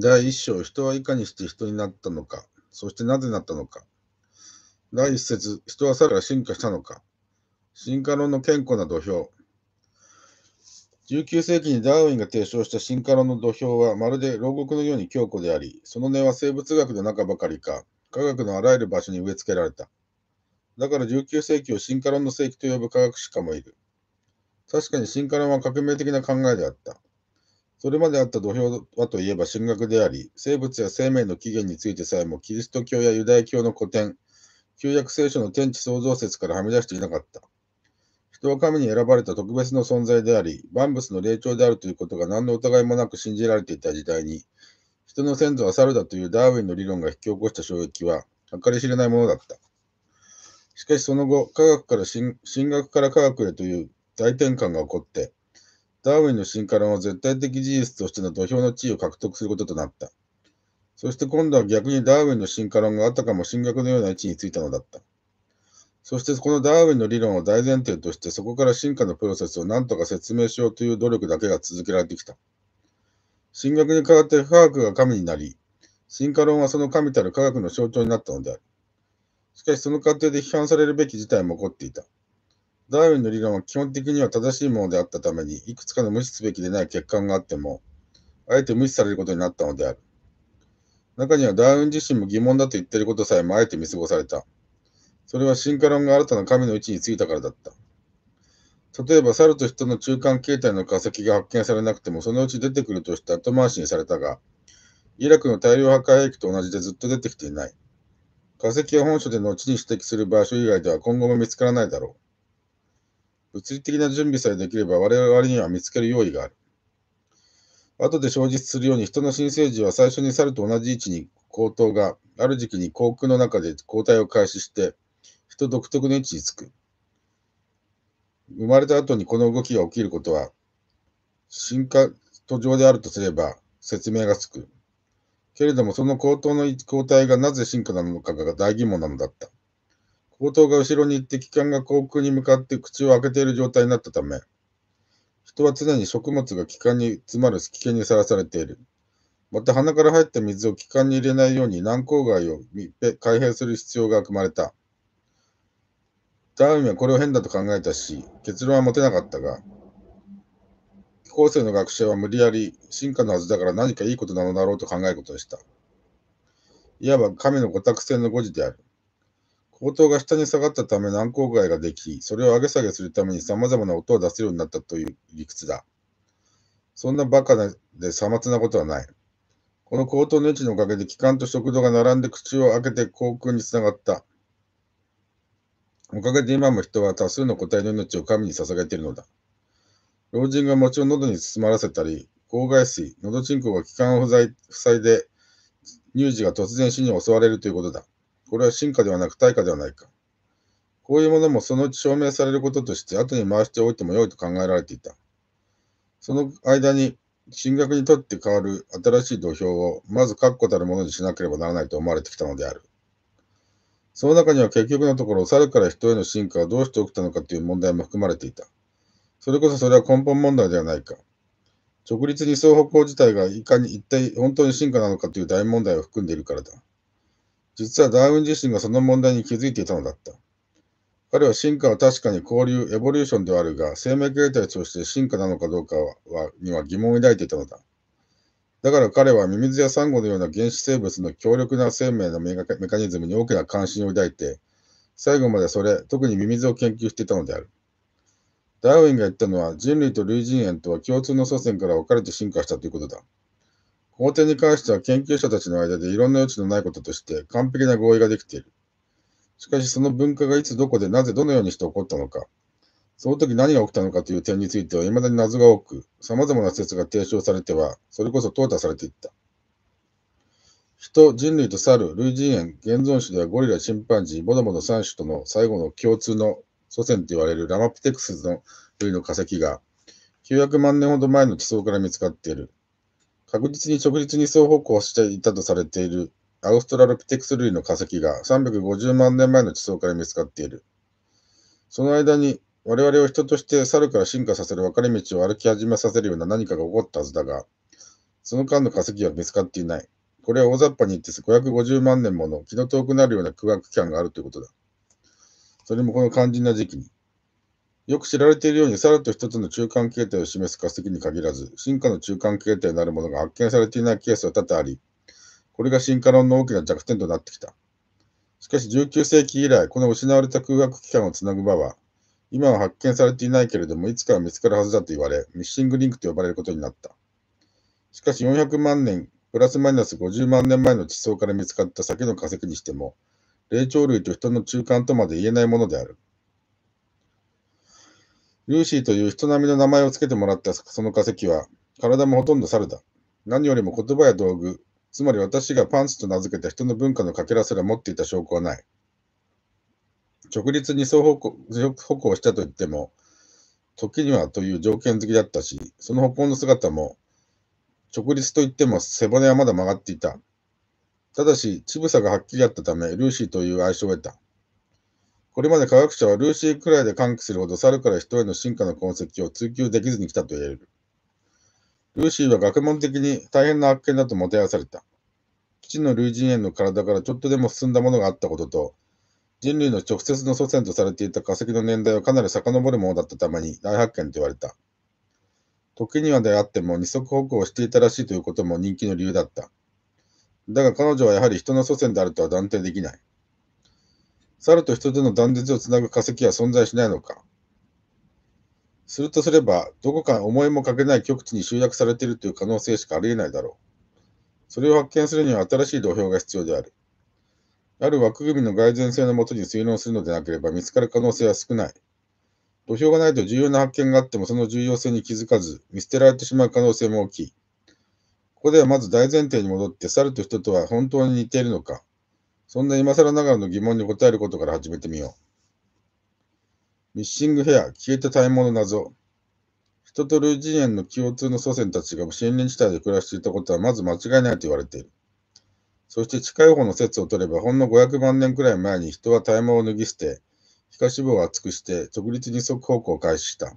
第1章、人はいかにして人になったのか、そしてなぜなったのか。第1節、人はさら進化したのか。進化論の健康な土俵。19世紀にダーウィンが提唱した進化論の土俵はまるで牢獄のように強固であり、その根は生物学の中ばかりか、科学のあらゆる場所に植え付けられた。だから19世紀を進化論の世紀と呼ぶ科学史家もいる。確かに進化論は革命的な考えであった。それまであった土俵はといえば神学であり、生物や生命の起源についてさえもキリスト教やユダヤ教の古典、旧約聖書の天地創造説からはみ出していなかった。人は神に選ばれた特別の存在であり、万物の霊長であるということが何の疑いもなく信じられていた時代に、人の先祖は猿だというダーウィンの理論が引き起こした衝撃は計り知れないものだった。しかしその後、科学から神学から科学へという大転換が起こって、ダーウィンの進化論は絶対的事実としての土俵の地位を獲得することとなった。そして今度は逆にダーウィンの進化論があたかも進学のような位置についたのだった。そしてこのダーウィンの理論を大前提としてそこから進化のプロセスを何とか説明しようという努力だけが続けられてきた。進学に代わって科学が神になり、進化論はその神たる科学の象徴になったのである。しかしその過程で批判されるべき事態も起こっていた。ダーウィンの理論は基本的には正しいものであったために、いくつかの無視すべきでない欠陥があっても、あえて無視されることになったのである。中にはダーウィン自身も疑問だと言っていることさえもあえて見過ごされた。それは進化論が新たな神の位置についたからだった。例えば、猿と人の中間形態の化石が発見されなくても、そのうち出てくるとして後回しにされたが、イラクの大量破壊兵器と同じでずっと出てきていない。化石は本書で後に指摘する場所以外では今後も見つからないだろう。物理的な準備さえできれば我々には見つける用意がある。後で生じするように人の新生児は最初に猿と同じ位置に高頭が、ある時期に航空の中で交代を開始して、人独特の位置につく。生まれた後にこの動きが起きることは、進化途上であるとすれば説明がつく。けれどもその高頭の交代がなぜ進化なのかが大疑問なのだった。後頭が後ろに行って気管が航空に向かって口を開けている状態になったため、人は常に食物が気管に詰まる危険にさらされている。また鼻から入った水を気管に入れないように軟口蓋を密閉、開閉する必要が組まれた。ダーウィンはこれを変だと考えたし、結論は持てなかったが、後世の学者は無理やり進化のはずだから何かいいことなのだろうと考えることにした。いわば神の五託性の誤字である。高騰が下に下がったため軟口外ができ、それを上げ下げするために様々な音を出せるようになったという理屈だ。そんなバカでさまつなことはない。この高騰の位置のおかげで気管と食道が並んで口を開けて口腔につながった。おかげで今も人は多数の個体の命を神に捧げているのだ。老人が餅を喉に包まらせたり、口外水、喉沈ンが気管を塞いで乳児が突然死に襲われるということだ。これは進化ではなく対価ではないか。こういうものもそのうち証明されることとして後に回しておいても良いと考えられていた。その間に進学にとって変わる新しい土俵をまず確固たるものにしなければならないと思われてきたのである。その中には結局のところ猿から人への進化はどうして起きたのかという問題も含まれていた。それこそそれは根本問題ではないか。直立二層歩行自体がいかに一体本当に進化なのかという大問題を含んでいるからだ。実はダーウィン自身がその問題に気づいていたのだった。彼は進化は確かに交流、エボリューションではあるが、生命形態として進化なのかどうかはには疑問を抱いていたのだ。だから彼はミミズやサンゴのような原始生物の強力な生命のメカニズムに大きな関心を抱いて、最後までそれ、特にミミズを研究していたのである。ダーウィンが言ったのは人類と類人猿とは共通の祖先から分かれて進化したということだ。法廷に関しては研究者たちの間でいろんな余地のないこととして完璧な合意ができている。しかしその文化がいつどこでなぜどのようにして起こったのか、その時何が起きたのかという点については未だに謎が多く、様々な説が提唱されては、それこそ淘汰されていった。人、人類と猿、類人猿、現存種ではゴリラ、チンパンジー、ボドボド3種との最後の共通の祖先と言われるラマプテクスの類の化石が900万年ほど前の地層から見つかっている。確実に直立に双方向していたとされているアウストラロピテクス類の化石が350万年前の地層から見つかっている。その間に我々を人として猿から進化させる分かれ道を歩き始めさせるような何かが起こったはずだが、その間の化石は見つかっていない。これは大雑把に言って550万年もの気の遠くなるような空白期間があるということだ。それもこの肝心な時期に。よく知られているように、猿と一つの中間形態を示す化石に限らず、進化の中間形態なるものが発見されていないケースは多々あり、これが進化論の大きな弱点となってきた。しかし19世紀以来、この失われた空白期間をつなぐ場は、今は発見されていないけれども、いつかは見つかるはずだと言われ、ミッシングリンクと呼ばれることになった。しかし400万年、プラスマイナス50万年前の地層から見つかった先の化石にしても、霊長類と人の中間とまで言えないものである。ルーシーという人並みの名前を付けてもらったその化石は、体もほとんど猿だ。何よりも言葉や道具、つまり私がパンツと名付けた人の文化のかけらすら持っていた証拠はない。直立に双方歩行したといっても、時にはという条件付きだったし、その歩行の姿も、直立といっても背骨はまだ曲がっていた。ただし、乳房がはっきりあったため、ルーシーという愛称を得た。これまで科学者はルーシーくらいで歓喜するほど猿から人への進化の痕跡を追求できずに来たと言える。ルーシーは学問的に大変な発見だともてあされた。基地の類人猿の体からちょっとでも進んだものがあったことと、人類の直接の祖先とされていた化石の年代をかなり遡るものだったために大発見と言われた。時にはであっても二足歩行していたらしいということも人気の理由だった。だが彼女はやはり人の祖先であるとは断定できない。猿と人との断絶をつなぐ化石は存在しないのかするとすれば、どこか思いもかけない極地に集約されているという可能性しかありえないだろう。それを発見するには新しい土俵が必要である。ある枠組みの蓋然性のもとに推論するのでなければ見つかる可能性は少ない。土俵がないと重要な発見があってもその重要性に気づかず、見捨てられてしまう可能性も大きい。ここではまず大前提に戻って、猿と人とは本当に似ているのか、そんな今更ながらの疑問に答えることから始めてみよう。ミッシングヘア、消えた体毛の謎。人と類人猿の共通の祖先たちが森林地帯で暮らしていたことはまず間違いないと言われている。そして近い方の説を取れば、ほんの500万年くらい前に人は体毛を脱ぎ捨て、皮下脂肪を厚くして直立二足方向を開始した。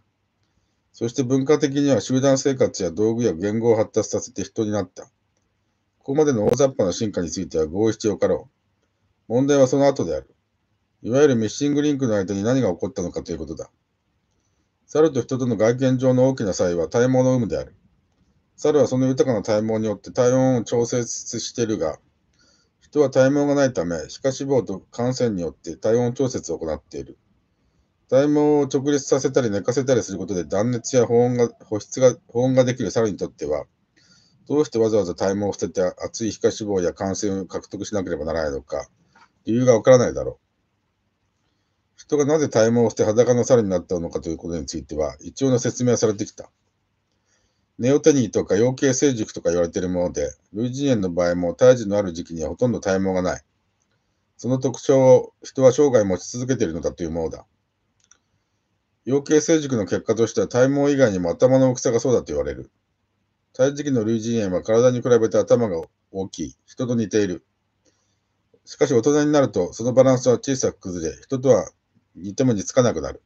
そして文化的には集団生活や道具や言語を発達させて人になった。ここまでの大雑把な進化については合意してよかろう。問題はその後である。いわゆるミッシングリンクの間に何が起こったのかということだ。猿と人との外見上の大きな差異は体毛の有無である。猿はその豊かな体毛によって体温を調節しているが、人は体毛がないため、皮下脂肪と汗腺によって体温調節を行っている。体毛を直立させたり寝かせたりすることで断熱や保温が保湿が保温ができる猿にとっては、どうしてわざわざ体毛を捨てて熱い皮下脂肪や汗腺を獲得しなければならないのか、理由がわからないだろう。人がなぜ体毛をして裸の猿になったのかということについては、一応の説明はされてきた。ネオテニーとか養鶏成熟とか言われているもので、類人猿の場合も胎児のある時期にはほとんど体毛がない。その特徴を人は生涯持ち続けているのだというものだ。養鶏成熟の結果としては体毛以外にも頭の大きさがそうだと言われる。胎児期の類人猿は体に比べて頭が大きい、人と似ている。しかし大人になると、そのバランスは小さく崩れ、人とは似ても似つかなくなる。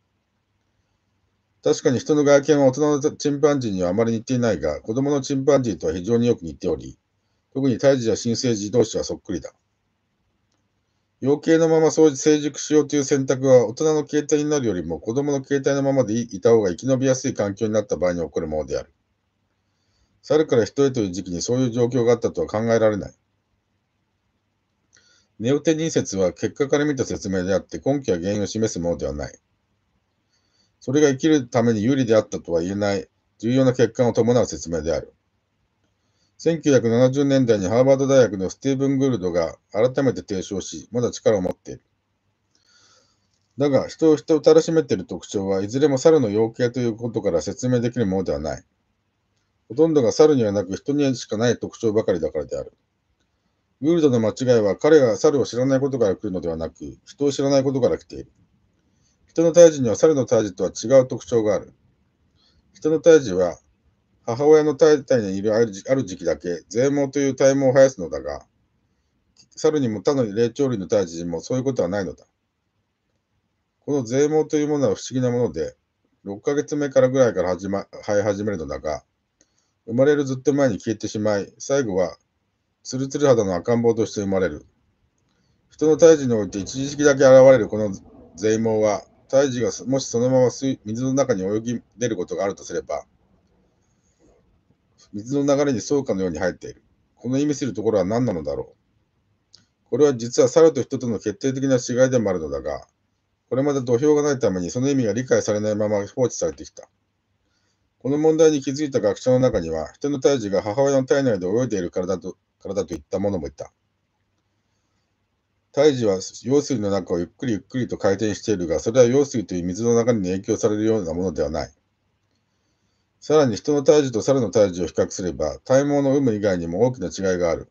確かに人の外見は大人のチンパンジーにはあまり似ていないが、子供のチンパンジーとは非常によく似ており、特に胎児や新生児同士はそっくりだ。養鶏のまま成熟しようという選択は、大人の形態になるよりも子供の形態のままでいた方が生き延びやすい環境になった場合に起こるものである。猿から人へという時期にそういう状況があったとは考えられない。ネオテニン説は結果から見た説明であって根拠や原因を示すものではない。それが生きるために有利であったとは言えない重要な欠陥を伴う説明である。1970年代にハーバード大学のスティーブン・グールドが改めて提唱し、まだ力を持っている。だが、人を人をたらしめている特徴はいずれも猿の養鶏ということから説明できるものではない。ほとんどが猿にはなく人にしかない特徴ばかりだからである。ウールドの間違いは彼が猿を知らないことから来るのではなく、人を知らないことから来ている。人の胎児には猿の胎児とは違う特徴がある。人の胎児は母親の体体にいるある時期だけ税毛という体毛を生やすのだが、猿にも他の霊長類の胎児にもそういうことはないのだ。この税毛というものは不思議なもので、6ヶ月目からぐらいから始、ま、生え始めるのだが、生まれるずっと前に消えてしまい、最後はツルツル肌の赤ん坊として生まれる。人の胎児において一時的だけ現れるこの税毛は、胎児がもしそのまま水の中に泳ぎ出ることがあるとすれば、水の流れに倉うかのように入っている。この意味するところは何なのだろう。これは実は猿と人との決定的な違いでもあるのだが、これまで土俵がないためにその意味が理解されないまま放置されてきた。この問題に気づいた学者の中には、人の胎児が母親の体内で泳いでいるからだと体といったものもいた。胎児は用水の中をゆっくりゆっくりと回転しているが、それは用水という水の中に影響されるようなものではない。さらに人の胎児と猿の胎児を比較すれば、体毛の有無以外にも大きな違いがある。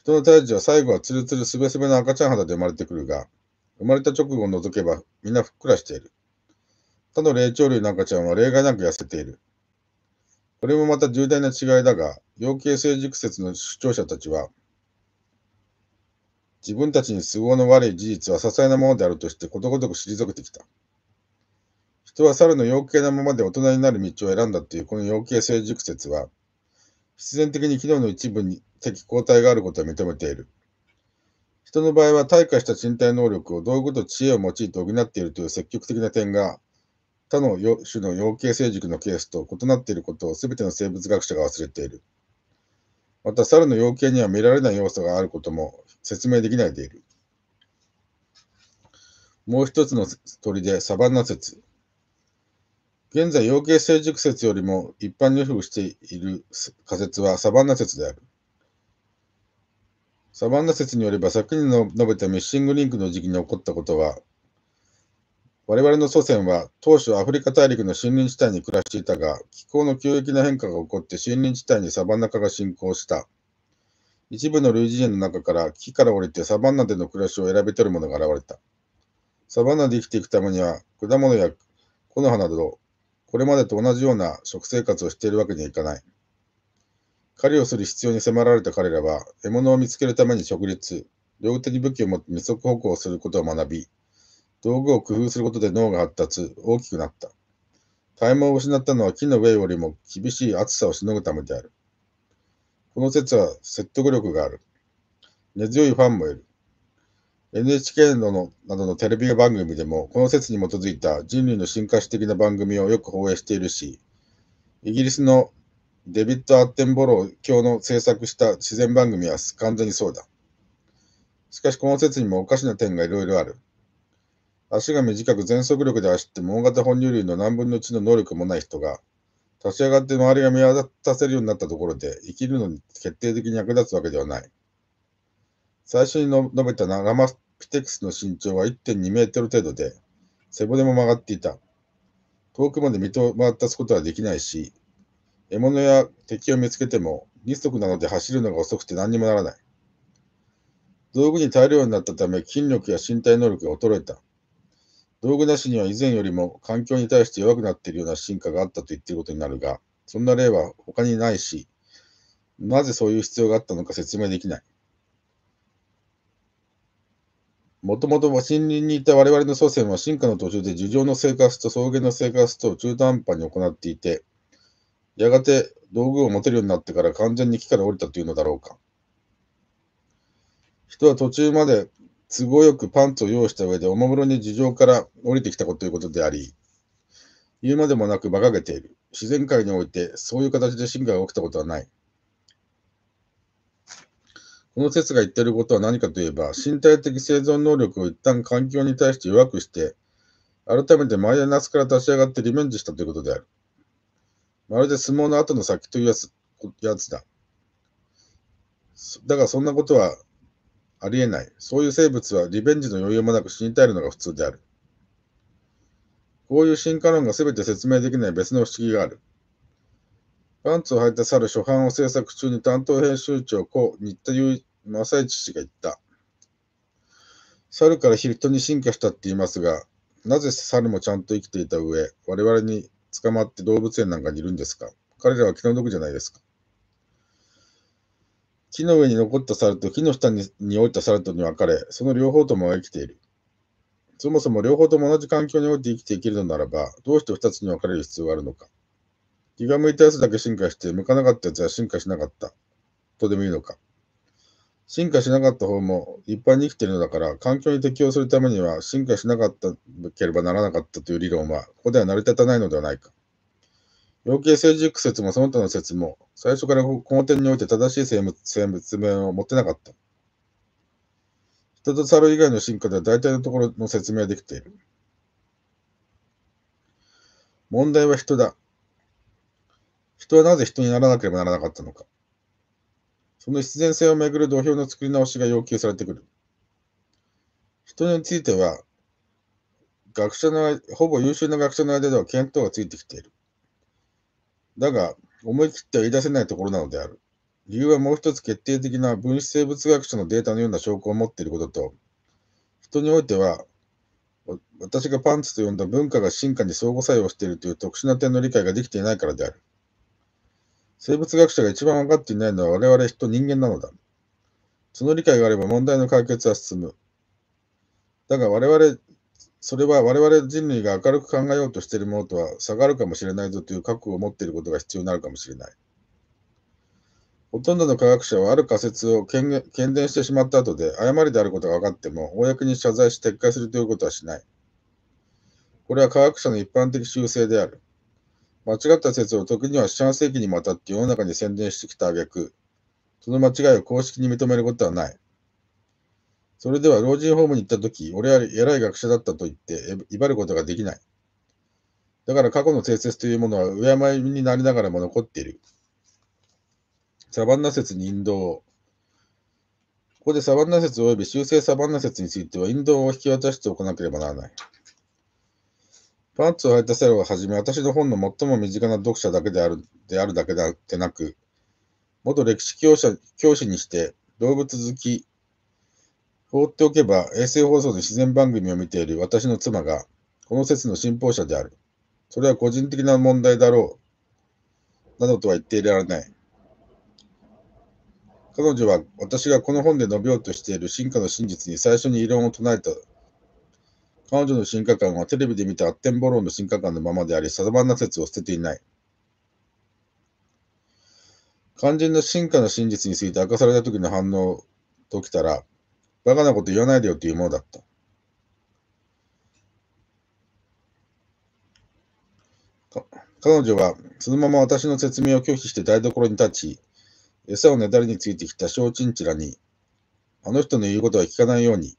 人の胎児は最後はツルツルすべすべの赤ちゃん肌で生まれてくるが、生まれた直後を除けばみんなふっくらしている。他の霊長類の赤ちゃんは例外なく痩せている。これもまた重大な違いだが、養鶏成熟説の主張者たちは、自分たちに都合の悪い事実は些細なものであるとしてことごとく退けてきた。人は猿の養鶏なままで大人になる道を選んだというこの養鶏成熟説は、必然的に機能の一部に的抗体があることを認めている。人の場合は退化した身体能力を道具と知恵を用いて補っているという積極的な点が、他の種の養鶏成熟のケースと異なっていることを全ての生物学者が忘れている。また、猿の養鶏には見られない要素があることも説明できないでいる。もう一つの鳥でサバンナ説。現在、養鶏成熟説よりも一般に付付している仮説はサバンナ説である。サバンナ説によれば、先に述べたミッシングリンクの時期に起こったことは、我々の祖先は当初アフリカ大陸の森林地帯に暮らしていたが、気候の急激な変化が起こって森林地帯にサバンナ化が進行した。一部の類人猿の中から木から降りてサバンナでの暮らしを選び取る者が現れた。サバンナで生きていくためには、果物や木の葉など、これまでと同じような食生活をしているわけにはいかない。狩りをする必要に迫られた彼らは、獲物を見つけるために直立、両手に武器を持って二足歩行をすることを学び、道具を工夫することで脳が発達、大きくなった。体毛を失ったのは木の上よりも厳しい暑さをしのぐためである。この説は説得力がある。根強いファンもいる。NHK のなどのテレビ番組でも、この説に基づいた人類の進化史的な番組をよく放映しているし、イギリスのデビッド・アッテンボロー教の制作した自然番組は完全にそうだ。しかしこの説にもおかしな点がいろいろある。足が短く全速力で走っても大型哺乳類の何分の1の能力もない人が、立ち上がって周りが見渡せるようになったところで、生きるのに決定的に役立つわけではない。最初に述べたナガマピテクスの身長は1.2メートル程度で、背骨も曲がっていた。遠くまで見渡すことはできないし、獲物や敵を見つけても二足なので走るのが遅くて何にもならない。道具に頼るようになったため筋力や身体能力が衰えた。道具なしには以前よりも環境に対して弱くなっているような進化があったと言っていることになるが、そんな例は他にないし、なぜそういう必要があったのか説明できない。もともと森林にいた我々の祖先は進化の途中で樹上の生活と草原の生活と中途半端に行っていて、やがて道具を持てるようになってから完全に木から降りたというのだろうか。人は途中まで都合よくパンツを用意した上で、おもむろに事情から降りてきたことということであり、言うまでもなく馬鹿げている。自然界において、そういう形で進化が起きたことはない。この説が言っていることは何かといえば、身体的生存能力を一旦環境に対して弱くして、改めてマイナスから立ち上がってリベンジしたということである。まるで相撲の後の先というやつやつだ。だがそんなことはありえない。そういう生物はリベンジの余裕もなく死にたいるのが普通である。こういう進化論が全て説明できない別の不思議がある。パンツを履いた猿初版を制作中に担当編集長、う、新田雄正一氏が言った。猿から人に進化したって言いますが、なぜ猿もちゃんと生きていた上、我々に捕まって動物園なんかにいるんですか彼らは気の毒じゃないですか木の上に残った猿と木の下に置いた猿とに分かれ、その両方とも生きている。そもそも両方とも同じ環境において生きていけるのならば、どうして2つに分かれる必要があるのか。気が向いたやつだけ進化して、向かなかったやつは進化しなかった。とでもいいのか。進化しなかった方も一般に生きているのだから、環境に適応するためには進化しなかったければならなかったという理論は、ここでは成り立たないのではないか。養鶏成熟説もその他の説も、最初からこの点において正しい生物生物明を持ってなかった。人と猿以外の進化では大体のところの説明できている。問題は人だ。人はなぜ人にならなければならなかったのか。その必然性をめぐる土俵の作り直しが要求されてくる。人については、学者の、ほぼ優秀な学者の間では見当がついてきている。だが、思い切っては言い出せないところなのである。理由はもう一つ決定的な分子生物学者のデータのような証拠を持っていることと、人においては、私がパンツと呼んだ文化が進化に相互作用しているという特殊な点の理解ができていないからである。生物学者が一番分かっていないのは我々人人間なのだ。その理解があれば問題の解決は進む。だが我々それは我々人類が明るく考えようとしているものとは下がるかもしれないぞという覚悟を持っていることが必要になるかもしれない。ほとんどの科学者はある仮説を権伝してしまった後で誤りであることが分かっても公に謝罪し撤回するということはしない。これは科学者の一般的習性である。間違った説を時には四半世紀にわたって世の中に宣伝してきた挙句、その間違いを公式に認めることはない。それでは老人ホームに行った時、俺は偉い学者だったと言って、威張ることができない。だから過去の定説というものは、敬いになりながらも残っている。サバンナ説に引導。ここでサバンナ説及び修正サバンナ説については、引導を引き渡しておかなければならない。パンツを履いたセロをはじめ、私の本の最も身近な読者だけであるであるだけでなく、元歴史教者教師にして、動物好き、放っておけば、衛星放送の自然番組を見ている私の妻が、この説の信奉者である。それは個人的な問題だろう。などとは言っていられない。彼女は私がこの本で述べようとしている進化の真実に最初に異論を唱えた。彼女の進化観はテレビで見たアッテンボローの進化観のままであり、定まんな説を捨てていない。肝心の進化の真実について明かされた時の反応ときたら、バカなこと言わないでよっていうものだった。彼女は、そのまま私の説明を拒否して台所に立ち、餌をねだりについてきた小チンチラに、あの人の言うことは聞かないように、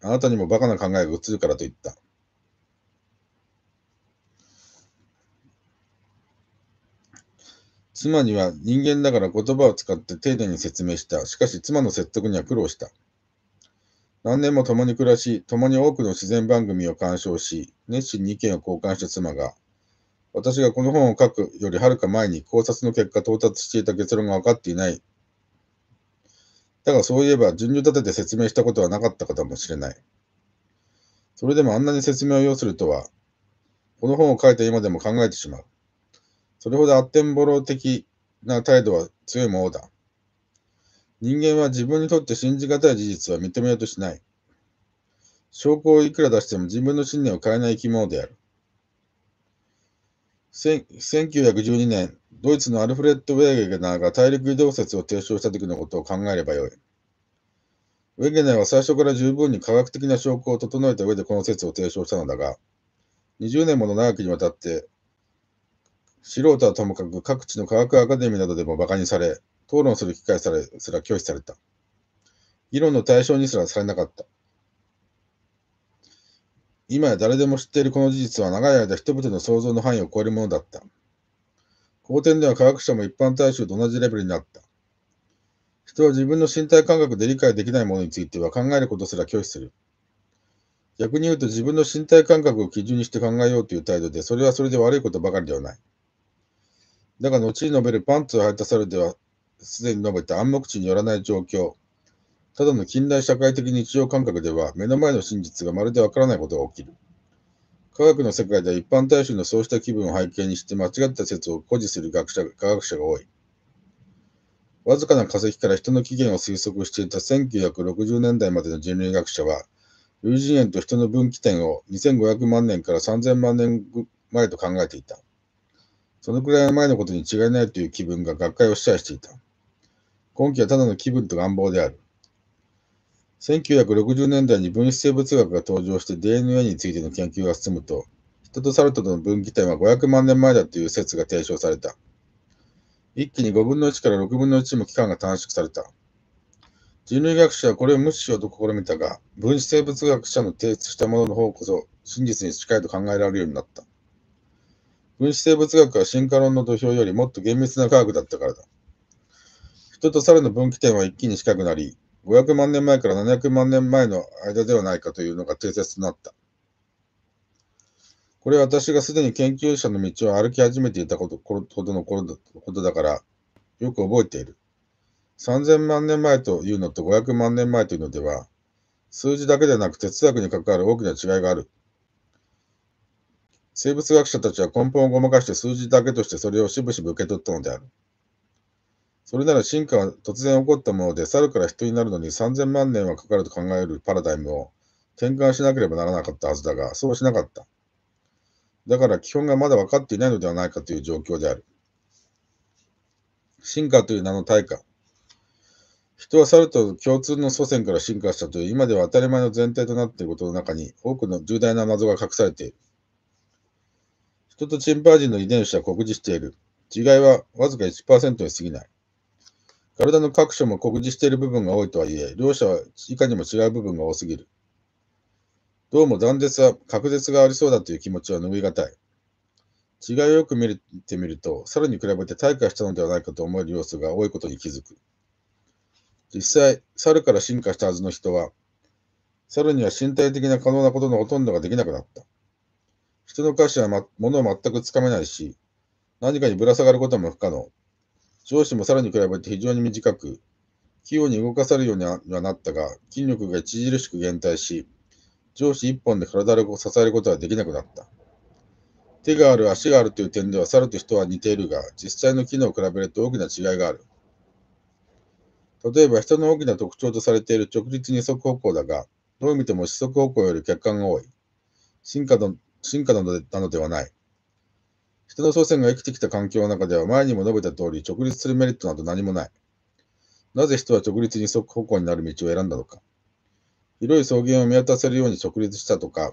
あなたにもバカな考えが移るからと言った。妻には人間だから言葉を使って丁寧に説明した。しかし妻の説得には苦労した。何年も共に暮らし、共に多くの自然番組を鑑賞し、熱心に意見を交換した妻が、私がこの本を書くよりはるか前に考察の結果到達していた結論が分かっていない。だがそういえば順序立てて説明したことはなかったかもしれない。それでもあんなに説明を要するとは、この本を書いた今でも考えてしまう。それほどあってんぼろ的な態度は強いものだ。人間は自分にとって信じがたい事実は認めようとしない。証拠をいくら出しても自分の信念を変えない生き物である。1912年、ドイツのアルフレッド・ウェーゲナーが大陸移動説を提唱した時のことを考えればよい。ウェゲナーは最初から十分に科学的な証拠を整えた上でこの説を提唱したのだが、20年もの長きにわたって、素人はともかく各地の科学アカデミーなどでも馬鹿にされ、討論する機会されすら拒否された。議論の対象にすらされなかった。今や誰でも知っているこの事実は長い間人々の想像の範囲を超えるものだった。後典では科学者も一般大衆と同じレベルになった。人は自分の身体感覚で理解できないものについては考えることすら拒否する。逆に言うと自分の身体感覚を基準にして考えようという態度で、それはそれで悪いことばかりではない。だが、後に述べるパンツを履いた猿では、すでに述べた暗黙知によらない状況、ただの近代社会的日常感覚では目の前の真実がまるでわからないことが起きる。科学の世界では一般大衆のそうした気分を背景にして間違った説を誇示する学者科学者が多い。わずかな化石から人の起源を推測していた1960年代までの人類学者は、類人猿と人の分岐点を2500万年から3000万年前と考えていた。そのくらい前のことに違いないという気分が学会を支配していた。今季はただの気分と願望である。1960年代に分子生物学が登場して DNA についての研究が進むと、人とサルトとの分岐点は500万年前だという説が提唱された。一気に5分の1から6分の1も期間が短縮された。人類学者はこれを無視しようと試みたが、分子生物学者の提出したものの方こそ真実に近いと考えられるようになった。分子生物学は進化論の土俵よりもっと厳密な科学だったからだ。と猿の分岐点は一気に近くなり、500万年前から700万年前の間ではないかというのが定説となった。これは私がすでに研究者の道を歩き始めていたことほどのことだから、よく覚えている。3000万年前というのと500万年前というのでは、数字だけでなく哲学に関わる大きな違いがある。生物学者たちは根本をごまかして数字だけとしてそれをしぶしぶ受け取ったのである。それなら進化は突然起こったもので、猿から人になるのに3000万年はかかると考えるパラダイムを転換しなければならなかったはずだが、そうしなかった。だから基本がまだ分かっていないのではないかという状況である。進化という名の対価。人は猿と共通の祖先から進化したという今では当たり前の前提となっていることの中に多くの重大な謎が隠されている。人とチンパンジーの遺伝子は酷似している。違いはわずか1%に過ぎない。体の各所も酷似している部分が多いとはいえ、両者はいかにも違う部分が多すぎる。どうも断絶は、隔絶がありそうだという気持ちは拭い難い。違いをよく見てみると、さらに比べて退化したのではないかと思える要素が多いことに気づく。実際、猿から進化したはずの人は、猿には身体的な可能なことのほとんどができなくなった。人の歌詞は、ま、物を全くつかめないし、何かにぶら下がることも不可能。上肢もさらに比べて非常に短く、器用に動かされるようにはなったが、筋力が著しく減退し、上肢一本で体を支えることはできなくなった。手がある、足があるという点では猿と人は似ているが、実際の機能を比べると大きな違いがある。例えば、人の大きな特徴とされている直立二足歩行だが、どう見ても四足歩行より客観が多い。進化の進化ななのではない。人の祖先が生きてきた環境の中では前にも述べた通り、直立するメリットなど何もない。なぜ人は直立に即方向になる道を選んだのか。広い草原を見渡せるように直立したとか、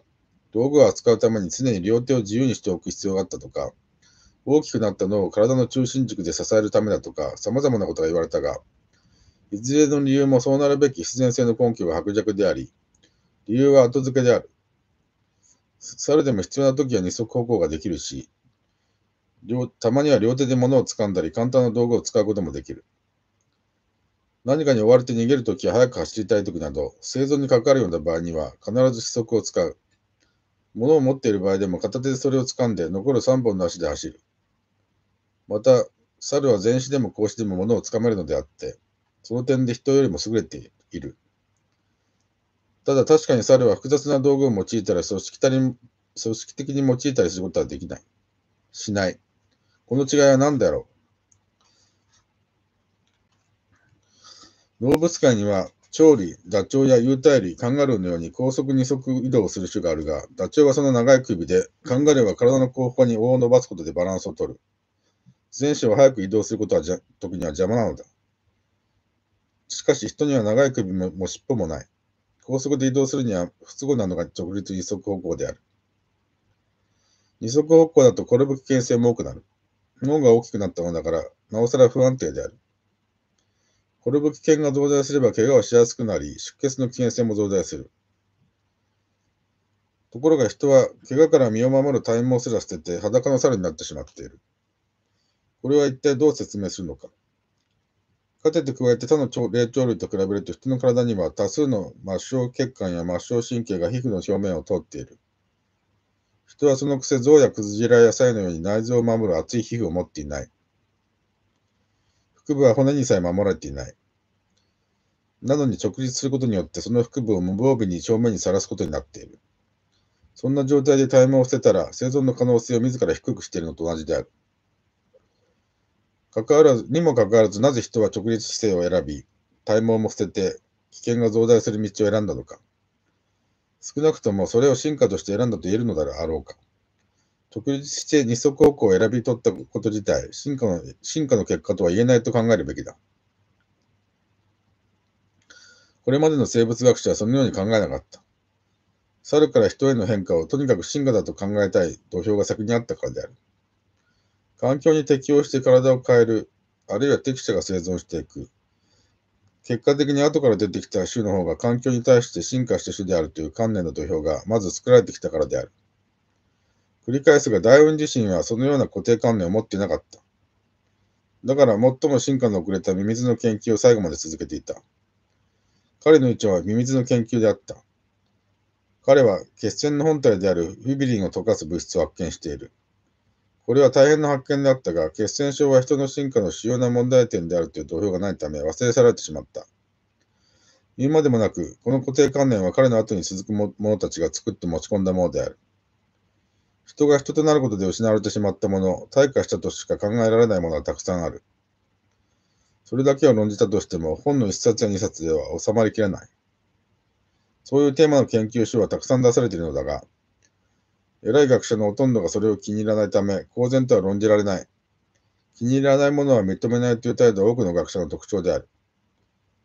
道具を扱うために常に両手を自由にしておく必要があったとか、大きくなったのを体の中心軸で支えるためだとか、様々なことが言われたが、いずれの理由もそうなるべき必然性の根拠が薄弱であり、理由は後付けである。猿でも必要な時は二足歩行ができるし、たまには両手で物を掴んだり、簡単な道具を使うこともできる。何かに追われて逃げるときや早く走りたいときなど、生存に関わるような場合には必ず指則を使う。物を持っている場合でも片手でそれを掴んで残る3本の足で走る。また、猿は全身でも格子でも物を掴めるのであって、その点で人よりも優れている。ただ確かに猿は複雑な道具を用いた組織たり、組織的に用いたりすることはできない。しない。この違いは何だろう動物界には鳥類、ダチョウや有袋類、カンガルーのように高速二足移動する種があるが、ダチョウはその長い首で、カンガルーは体の後方に尾を伸ばすことでバランスをとる。前者は早く移動することは時には邪魔なのだ。しかし人には長い首もも尻尾もない。高速で移動するには不都合なのが直立二足歩行である。二足歩行だと転ぶ危険性も多くなる。脳が大きくなったものだから、なおさら不安定である。転ぶ危険が増大すれば怪我をしやすくなり、出血の危険性も増大する。ところが人は、怪我から身を守る体毛すら捨てて裸の猿になってしまっている。これは一体どう説明するのか。かてて加えて他の霊長類と比べると人の体には多数の末梢血管や末梢神経が皮膚の表面を通っている。人はそのくせ象やクジラや鞘のように内臓を守る厚い皮膚を持っていない。腹部は骨にさえ守られていない。なのに直立することによってその腹部を無防備に正面にさらすことになっている。そんな状態で体毛を捨てたら生存の可能性を自ら低くしているのと同じである。かかわらずにもかかわらずなぜ人は直立姿勢を選び体毛も捨てて危険が増大する道を選んだのか。少なくともそれを進化として選んだと言えるのだろうか。独立して二足歩行を選び取ったこと自体、進化の進化の結果とは言えないと考えるべきだ。これまでの生物学者はそのように考えなかった。猿から人への変化をとにかく進化だと考えたい土俵が先にあったからである。環境に適応して体を変える、あるいは適者が生存していく。結果的に後から出てきた種の方が環境に対して進化した種であるという観念の土俵がまず作られてきたからである。繰り返すが大運自身はそのような固定観念を持っていなかった。だから最も進化の遅れたミミズの研究を最後まで続けていた。彼の位置はミミズの研究であった。彼は血栓の本体であるフィビリンを溶かす物質を発見している。これは大変な発見であったが、血栓症は人の進化の主要な問題点であるという土俵がないため、忘れ去られてしまった。言うまでもなく、この固定観念は彼の後に続く者たちが作って持ち込んだものである。人が人となることで失われてしまったもの、退化したとしか考えられないものはたくさんある。それだけを論じたとしても、本の1冊や2冊では収まりきらない。そういうテーマの研究書はたくさん出されているのだが、偉い学者のほとんどがそれを気に入らないため、公然とは論じられない。気に入らないものは認めないという態度は多くの学者の特徴である。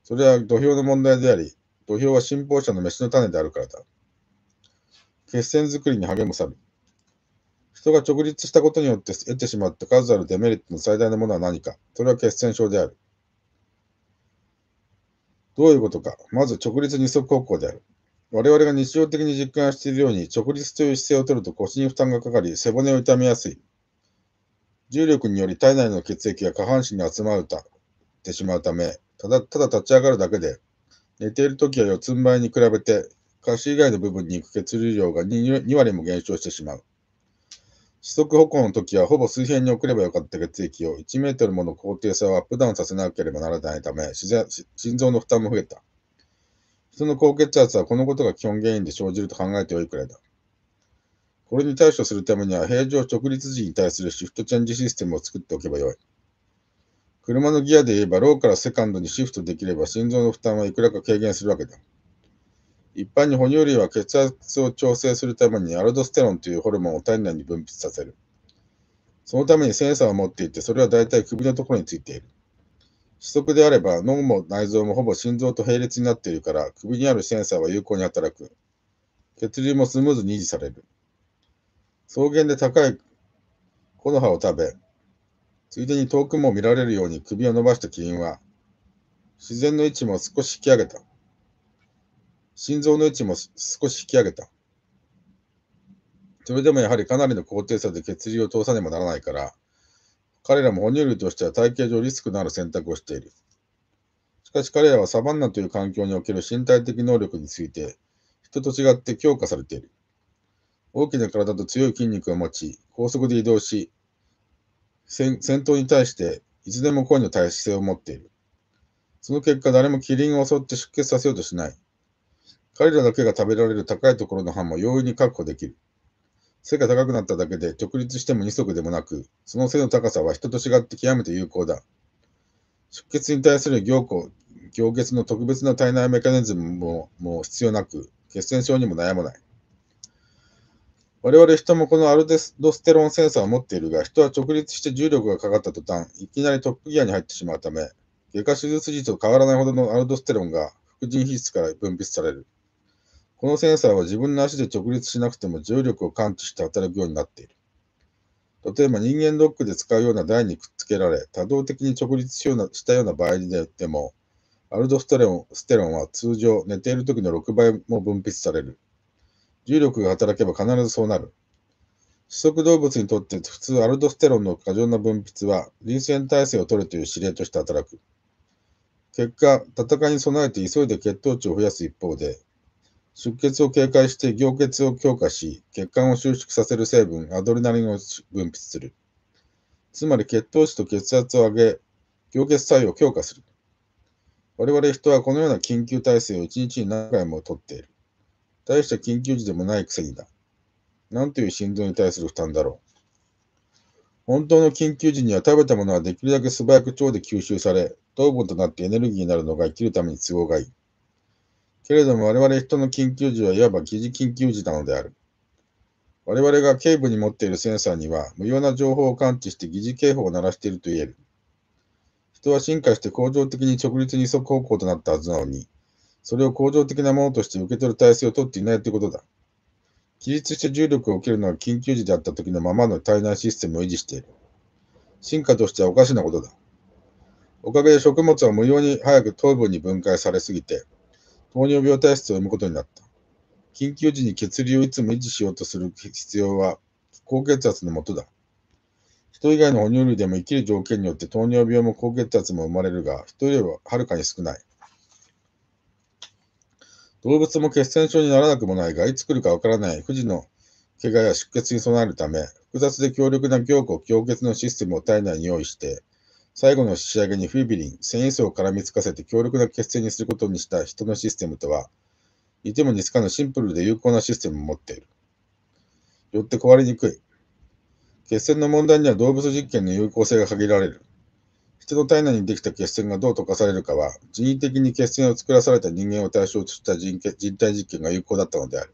それは土俵の問題であり、土俵は信奉者の飯の種であるからだ。決戦作りに励む猿。人が直立したことによって得てしまった数あるデメリットの最大のものは何かそれは血栓症である。どういうことかまず直立二足歩行である。我々が日常的に実感しているように、直立という姿勢をとると腰に負担がかかり、背骨を痛めやすい。重力により体内の血液が下半身に集まるてしまうため、ただただ立ち上がるだけで、寝ている時は四つん這いに比べて、下肢以外の部分に行く血流量が 2, 2割も減少してしまう。四足歩行の時はほぼ水平に送ればよかった血液を1メートルもの高低差をアップダウンさせなければならないため、心臓の負担も増えた。人の高血圧はこのことが基本原因で生じると考えてよいくらいだ。これに対処するためには、平常直立時に対するシフトチェンジシステムを作っておけばよい。車のギアで言えば、ローからセカンドにシフトできれば、心臓の負担はいくらか軽減するわけだ。一般に哺乳類は血圧を調整するためにアルドステロンというホルモンを体内に分泌させる。そのためにセンサーを持っていて、それは大体首のところについている。取得であれば脳も内臓もほぼ心臓と並列になっているから首にあるセンサーは有効に働く。血流もスムーズに維持される。草原で高い木の葉を食べ、ついでに遠くも見られるように首を伸ばしたキリンは、自然の位置も少し引き上げた。心臓の位置も少し引き上げた。それでもやはりかなりの高低差で血流を通さねばならないから、彼らも哺乳類としては体系上リスクのある選択をしている。しかし彼らはサバンナという環境における身体的能力について、人と違って強化されている。大きな体と強い筋肉を持ち、高速で移動し、戦闘に対していつでも声の体制を持っている。その結果、誰もキリンを襲って出血させようとしない。彼らだけが食べられる高いところの歯も容易に確保できる。背が高くなっただけで直立しても二足でもなく、その背の高さは人と違って極めて有効だ。出血に対する凝固、凝血の特別な体内メカニズムもも必要なく、血栓症にも悩まない。我々人もこのアルデスドステロンセンサーを持っているが、人は直立して重力がかかった途端、いきなりトップギアに入ってしまうため、外科手術時と変わらないほどのアルドステロンが副腎皮質から分泌される。このセンサーは自分の足で直立しなくても重力を感知して働くようになっている。例えば人間ドックで使うような台にくっつけられ、多動的に直立しようなしたような場合でよっても、アルドステロンステロンは通常寝ている時の6倍も分泌される。重力が働けば必ずそうなる。四足動物にとって普通アルドステロンの過剰な分泌は臨戦体制を取るという指令として働く。結果、戦いに備えて急いで血糖値を増やす一方で、出血を警戒して凝血を強化し、血管を収縮させる成分、アドレナリンを分泌する。つまり血糖値と血圧を上げ、凝血作用を強化する。我々人はこのような緊急体制を1日に何回もとっている。大した緊急時でもないくせにだ。なんという心臓に対する負担だろう。本当の緊急時には食べたものはできるだけ素早く腸で吸収され、糖分となってエネルギーになるのが生きるために都合がいい。けれども我々人の緊急時はいわば疑似緊急時なのである。我々が警部に持っているセンサーには無用な情報を感知して疑似警報を鳴らしていると言える。人は進化して恒常的に直立二足方向となったはずなのに、それを恒常的なものとして受け取る体制をとっていないということだ。起立して重力を受けるのは緊急時であった時のままの体内システムを維持している。進化としてはおかしなことだ。おかげで食物は無用に早く糖分に分解されすぎて、糖尿病体質を読むことになった。緊急時に血流をいつも維持しようとする必要は高血圧のもとだ。人以外の哺乳類でも生きる条件によって糖尿病も高血圧も生まれるが、人よりははるかに少ない。動物も血栓症にならなくもないが、いつ来るかわからない不治の怪我や出血に備えるため、複雑で強力な凝固、凝血のシステムを体内に用意して、最後の仕上げにフィビリン、繊維層を絡みつかせて強力な血栓にすることにした人のシステムとは、いても似つかぬシンプルで有効なシステムを持っている。よって壊れにくい。血栓の問題には動物実験の有効性が限られる。人の体内にできた血栓がどう溶かされるかは、人為的に血栓を作らされた人間を対象とした人人体実験が有効だったのである。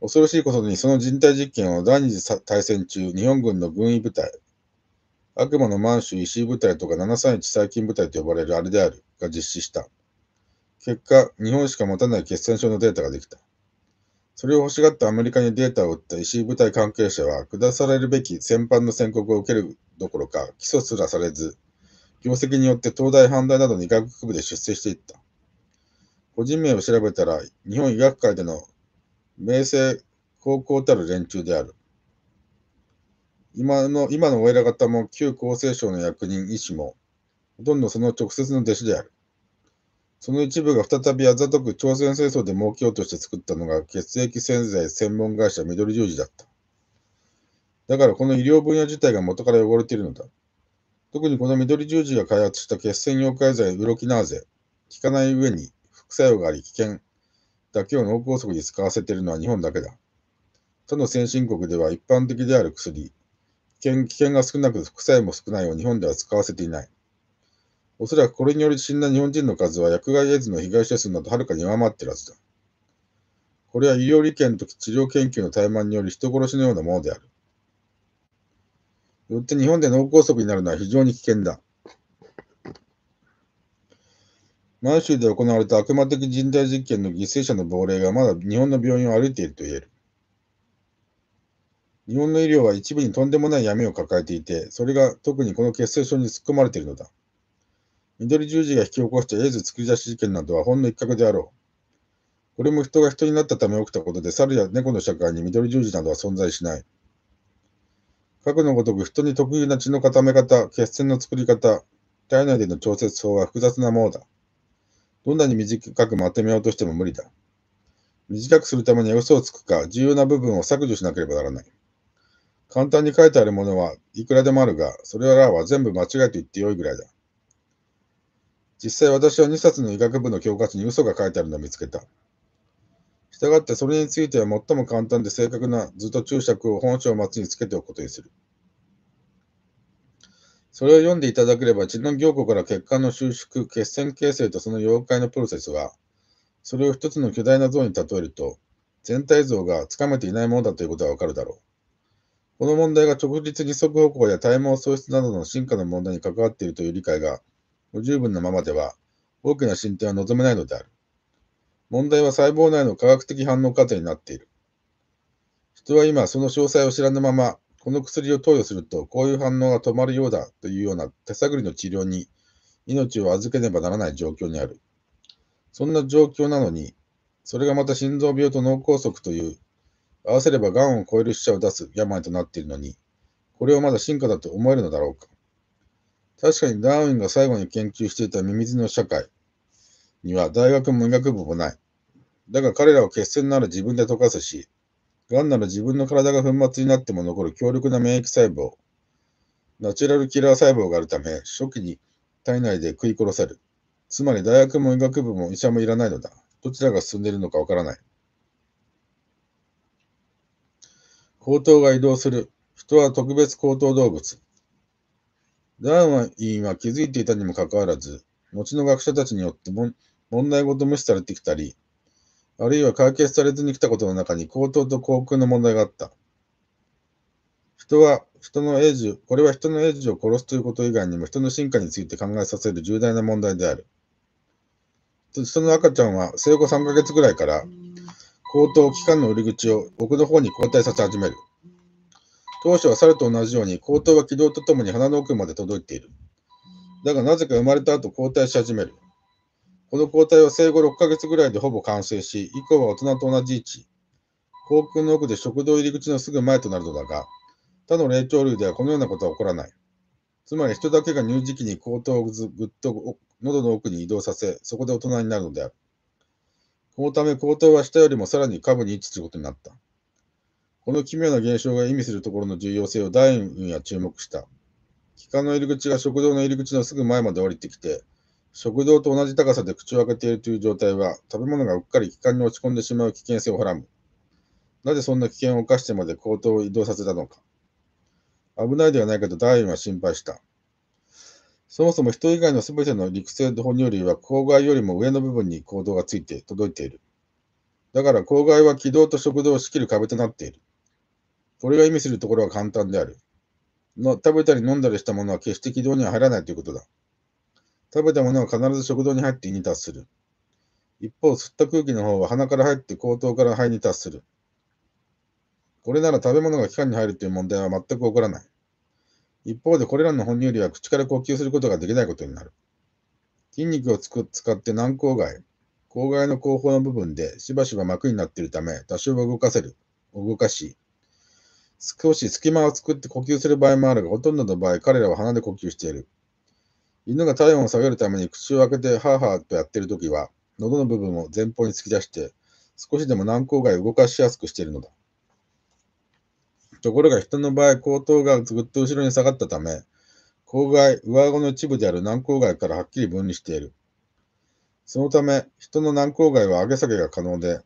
恐ろしいことに、その人体実験を第二次大戦中、日本軍の軍医部隊、悪魔の満州石井部隊とか731最近部隊と呼ばれるあれであるが実施した。結果、日本しか持たない決戦症のデータができた。それを欲しがったアメリカにデータを売った石井部隊関係者は、下されるべき戦犯の宣告を受けるどころか、起訴すらされず、業績によって東大、阪大などに医学部で出世していった。個人名を調べたら、日本医学界での名声高校たる連中である。今の、今のお偉方も旧厚生省の役人、医師も、ほとんどその直接の弟子である。その一部が再びあざとく朝鮮戦争で儲けようとして作ったのが血液洗剤専門会社緑十字だった。だからこの医療分野自体が元から汚れているのだ。特にこの緑十字が開発した血栓溶解剤ウロキナーゼ、効かない上に副作用があり危険、だけを脳梗塞に使わせているのは日本だけだ。他の先進国では一般的である薬、険危険が少なく副作用も少ないを日本では使わせていない。おそらくこれにより死んだ日本人の数は薬害エイズの被害者数などはるかに上回っているはずだ。これは医療利権と治療研究の怠慢により人殺しのようなものである。よって日本で脳梗塞になるのは非常に危険だ。満州で行われた悪魔的人体実験の犠牲者の亡霊がまだ日本の病院を歩いていると言える。日本の医療は一部にとんでもない闇を抱えていて、それが特にこの血清症に突っ込まれているのだ。緑十字が引き起こしたエイズ作り出し事件などはほんの一角であろう。これも人が人になったため起きたことで、猿や猫の社会に緑十字などは存在しない。核のごとく人に特有な血の固め方、血栓の作り方、体内での調節法は複雑なものだ。どんなに短くまとめようとしても無理だ。短くするために嘘をつくか、重要な部分を削除しなければならない。簡単に書いてあるものはいくらでもあるが、それらは全部間違いと言ってよいぐらいだ。実際私は2冊の医学部の教科書に嘘が書いてあるのを見つけた。したがってそれについては最も簡単で正確な図と注釈を本書を末につけておくことにする。それを読んでいただければ血の凝固から血管の収縮、血栓形成とその溶解のプロセスが、それを一つの巨大な像に例えると、全体像がつかめていないものだということがわかるだろう。この問題が直立二足歩行や体毛喪失などの進化の問題に関わっているという理解が不十分なままでは、大きな進展は望めないのである。問題は細胞内の科学的反応過程になっている。人は今、その詳細を知らぬまま、この薬を投与すると、こういう反応が止まるようだというような手探りの治療に命を預けねばならない状況にある。そんな状況なのに、それがまた心臓病と脳梗塞という合わせれば癌を超える死者を出す病となっているのに、これをまだ進化だと思えるのだろうか。確かにダーウィンが最後に研究していたミミズの社会には大学も医学部もない。だが彼らを血栓なら自分で溶かすし、癌なら自分の体が粉末になっても残る強力な免疫細胞、ナチュラルキラー細胞があるため、初期に体内で食い殺せる。つまり大学も医学部も医者もいらないのだ。どちらが進んでいるのかわからない。高等が移動する。人は特別高等動物。ダーウ委員は気づいていたにもかかわらず、後の学者たちによって問題ごと無視されてきたり、あるいは解決されずに来たことの中に高等と航空の問題があった。人は人の永寿、これは人のエ永ジを殺すということ以外にも人の進化について考えさせる重大な問題である。人の赤ちゃんは生後3ヶ月ぐらいから高等機関の入り口を奥の方に交代させ始める。当初は猿と同じように、高頭は軌道とともに鼻の奥まで届いている。だがなぜか生まれた後、後退し始める。この後体は生後6ヶ月ぐらいでほぼ完成し、以降は大人と同じ位置。航空の奥で食堂入り口のすぐ前となるのだが、他の霊長類ではこのようなことは起こらない。つまり人だけが乳児期に高頭をぐっと喉の奥に移動させ、そこで大人になるのである。このため皇帝は下よりもさらに下部に位置することになった。この奇妙な現象が意味するところの重要性をダインは注目した。気管の入り口が食道の入り口のすぐ前まで降りてきて、食道と同じ高さで口を開けているという状態は、食べ物がうっかり気管に落ち込んでしまう危険性をはらむ。なぜそんな危険を冒してまで高騰を移動させたのか。危ないではないかとダーウィンは心配した。そもそも人以外のすべての陸生哺乳類は郊外よりも上の部分に行動がついて届いている。だから郊外は軌道と食道を仕切る壁となっている。これが意味するところは簡単である。の食べたり飲んだりしたものは決して軌道には入らないということだ。食べたものは必ず食道に入って胃に達する。一方、吸った空気の方は鼻から入って口頭から肺に達する。これなら食べ物が気管に入るという問題は全く起こらない。一方でこれらの哺乳類は口から呼吸することができないことになる。筋肉を使って軟口蓋、口蓋の後方の部分でしばしば膜になっているため、多少は動かせる、動かし、少し隙間を作って呼吸する場合もあるが、ほとんどの場合、彼らは鼻で呼吸している。犬が体温を下げるために口を開けてハーハーとやっているときは、喉の部分を前方に突き出して、少しでも軟口蓋を動かしやすくしているのだ。ところが人の場合、後頭がぐっと後ろに下がったため、口外、上顎の一部である軟口外からはっきり分離している。そのため、人の軟口外は上げ下げが可能で、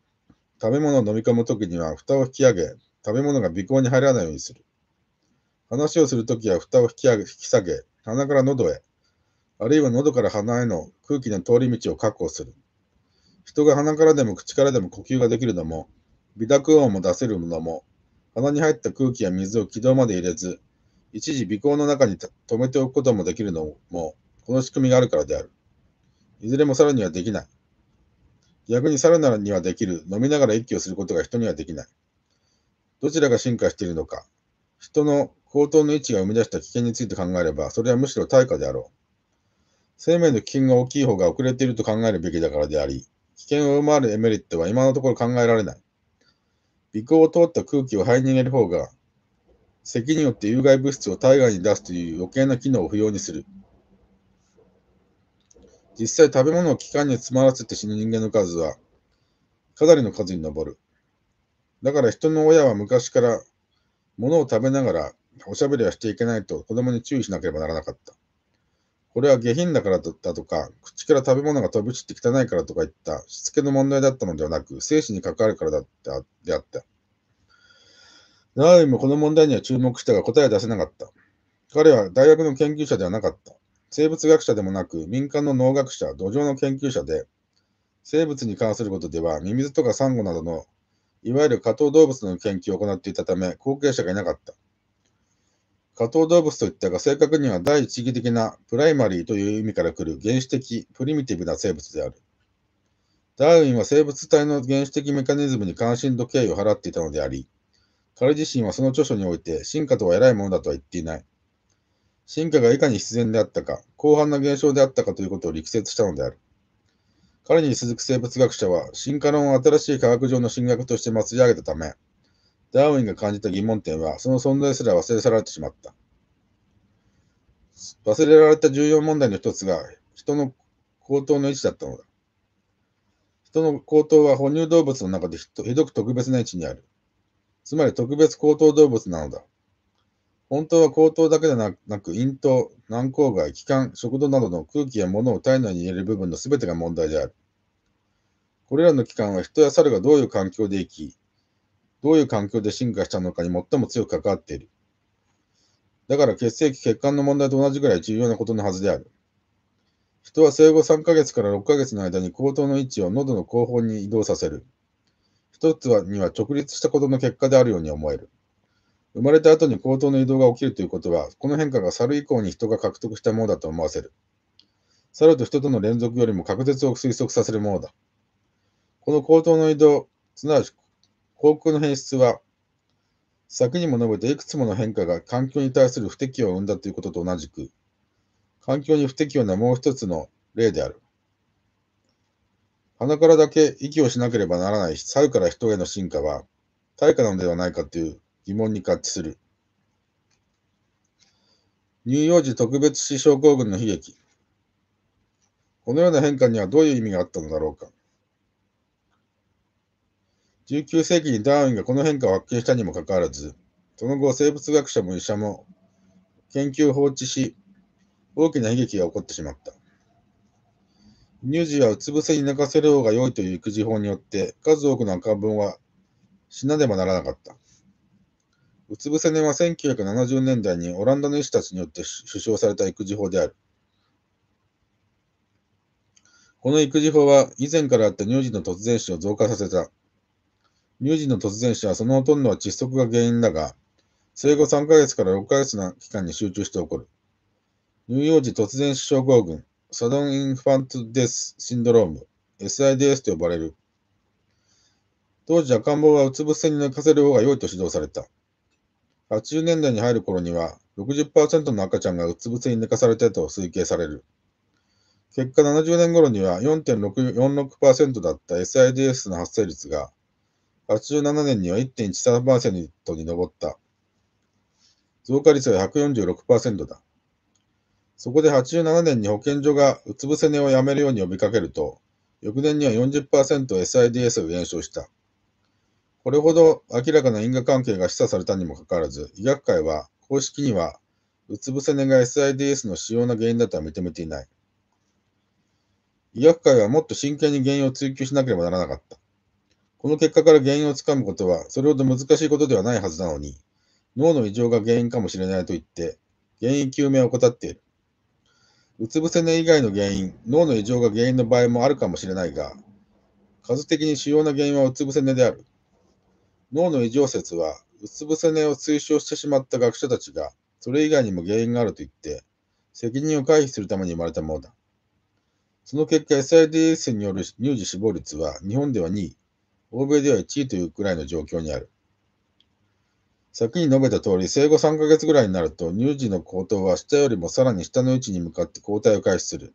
食べ物を飲み込むときには蓋を引き上げ、食べ物が鼻孔に入らないようにする。話をするときは蓋を引き上げ引き下げ、鼻から喉へ、あるいは喉から鼻への空気の通り道を確保する。人が鼻からでも口からでも呼吸ができるのも、微濁音も出せるのも、鼻に入った空気や水を軌道まで入れず、一時鼻孔の中に止めておくこともできるのも、この仕組みがあるからである。いずれも猿にはできない。逆に猿ならにはできる、飲みながら息をすることが人にはできない。どちらが進化しているのか、人の口頭の位置が生み出した危険について考えれば、それはむしろ対価であろう。生命の危険が大きい方が遅れていると考えるべきだからであり、危険を上回るエメリットは今のところ考えられない。鼻孔を通った空気を肺に入れる方が、咳によって有害物質を体外に出すという余計な機能を不要にする。実際食べ物を気管に詰まらせて死ぬ人間の数は、かなりの数に上る。だから人の親は昔から、物を食べながらおしゃべりはしていけないと子供に注意しなければならなかった。これは下品だからだとか、口から食べ物が飛び散って汚いからとか言ったしつけの問題だったのではなく、生死に関わるからだっあであった。誰よりもこの問題には注目したが答えは出せなかった。彼は大学の研究者ではなかった。生物学者でもなく、民間の農学者、土壌の研究者で、生物に関することでは、ミミズとかサンゴなどの、いわゆる下等動物の研究を行っていたため、後継者がいなかった。下等動物といったが、正確には第一義的なプライマリーという意味からくる原始的プリミティブな生物である。ダーウィンは生物体の原始的メカニズムに関心と敬意を払っていたのであり、彼自身はその著書において進化とは偉いものだとは言っていない。進化がいかに必然であったか、広範な現象であったかということを力説したのである。彼に続く生物学者は、進化論を新しい科学上の進学として祭り上げたため、ダーウィンが感じた疑問点は、その存在すら忘れ去られてしまった。忘れられた重要問題の一つが、人の高等の位置だったのだ。人の高等は哺乳動物の中でひどく特別な位置にある。つまり特別高等動物なのだ。本当は高等だけでなく、咽頭、軟口外、気管、食道などの空気や物を体内に入れる部分の全てが問題である。これらの器官は人や猿がどういう環境で生き、どういう環境で進化したのかに最も強く関わっている。だから血液、血管の問題と同じぐらい重要なことのはずである。人は生後3ヶ月から6ヶ月の間に口頭の位置を喉の後方に移動させる。一つはには直立したことの結果であるように思える。生まれた後に口頭の移動が起きるということは、この変化が猿以降に人が獲得したものだと思わせる。猿と人との連続よりも確実を推測させるものだ。この口頭の移動、すなわち航空の変質は、先にも述べていくつもの変化が環境に対する不適応を生んだということと同じく、環境に不適応なもう一つの例である。鼻からだけ息をしなければならない猿から人への進化は、対価なのではないかという疑問に合致する。乳幼児特別死症候群の悲劇。このような変化にはどういう意味があったのだろうか。19世紀にダーウィンがこの変化を発見したにもかかわらず、その後生物学者も医者も研究を放置し、大きな悲劇が起こってしまった。乳児はうつ伏せに泣かせる方が良いという育児法によって、数多くの赤ん坊は死なねばならなかった。うつ伏せ寝は1970年代にオランダの医師たちによって主張された育児法である。この育児法は以前からあった乳児の突然死を増加させた。乳児の突然死はそのほとんどは窒息が原因だが、生後3ヶ月から6ヶ月の期間に集中して起こる。乳幼児突然死症候群、サドン・インファント・デス・シンドローム、SIDS と呼ばれる。当時、赤ん坊はうつ伏せに寝かせる方が良いと指導された。80年代に入る頃には、60%の赤ちゃんがうつ伏せに寝かされたと推計される。結果70年頃には4.46%だった SIDS の発生率が87年には1.13%に上った。増加率は146%だ。そこで87年に保健所がうつ伏せ寝をやめるように呼びかけると、翌年には 40%SIDS が減少した。これほど明らかな因果関係が示唆されたにもかかわらず、医学界は公式にはうつ伏せ寝が SIDS の主要な原因だとは認めていない。医学界はもっと真剣に原因を追求しなければならなかった。この結果から原因をつかむことは、それほど難しいことではないはずなのに、脳の異常が原因かもしれないと言って、原因究明を怠っている。うつ伏せ寝以外の原因、脳の異常が原因の場合もあるかもしれないが、数的に主要な原因はうつ伏せ寝である。脳の異常説は、うつ伏せ寝を推奨してしまった学者たちが、それ以外にも原因があると言って、責任を回避するために生まれたものだ。その結果、SIDS による乳児死亡率は日本では2位、欧米では1位というくらいの状況にある。先に述べた通り、生後3ヶ月ぐらいになると、乳児の高騰は下よりもさらに下の位置に向かって抗体を開始する。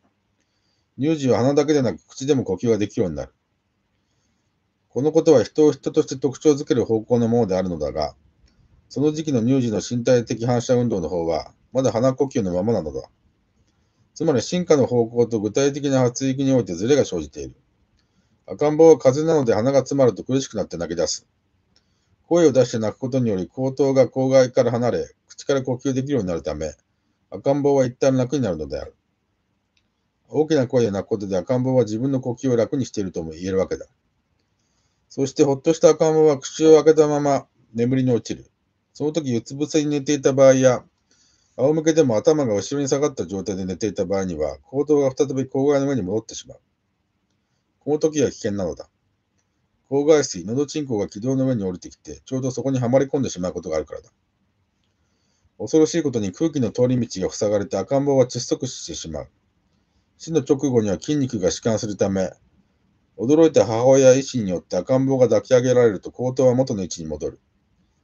乳児は鼻だけでなく口でも呼吸ができるようになる。このことは人を人として特徴づける方向のものであるのだが、その時期の乳児の身体的反射運動の方は、まだ鼻呼吸のままなのだ。つまり進化の方向と具体的な発育においてズレが生じている。赤ん坊は風邪なので鼻が詰まると苦しくなって泣き出す。声を出して泣くことにより口頭が口外から離れ、口から呼吸できるようになるため、赤ん坊は一旦楽になるのである。大きな声で泣くことで赤ん坊は自分の呼吸を楽にしているとも言えるわけだ。そしてほっとした赤ん坊は口を開けたまま眠りに落ちる。その時うつ伏せに寝ていた場合や、仰向けでも頭が後ろに下がった状態で寝ていた場合には、行動が再び口外の上に戻ってしまう。この時は危険なのだ。口外水、喉チンコが軌道の上に降りてきて、ちょうどそこにはまり込んでしまうことがあるからだ。恐ろしいことに空気の通り道が塞がれて赤ん坊は窒息してしまう。死の直後には筋肉が弛緩するため、驚いた母親や医師によって赤ん坊が抱き上げられると後頭は元の位置に戻る。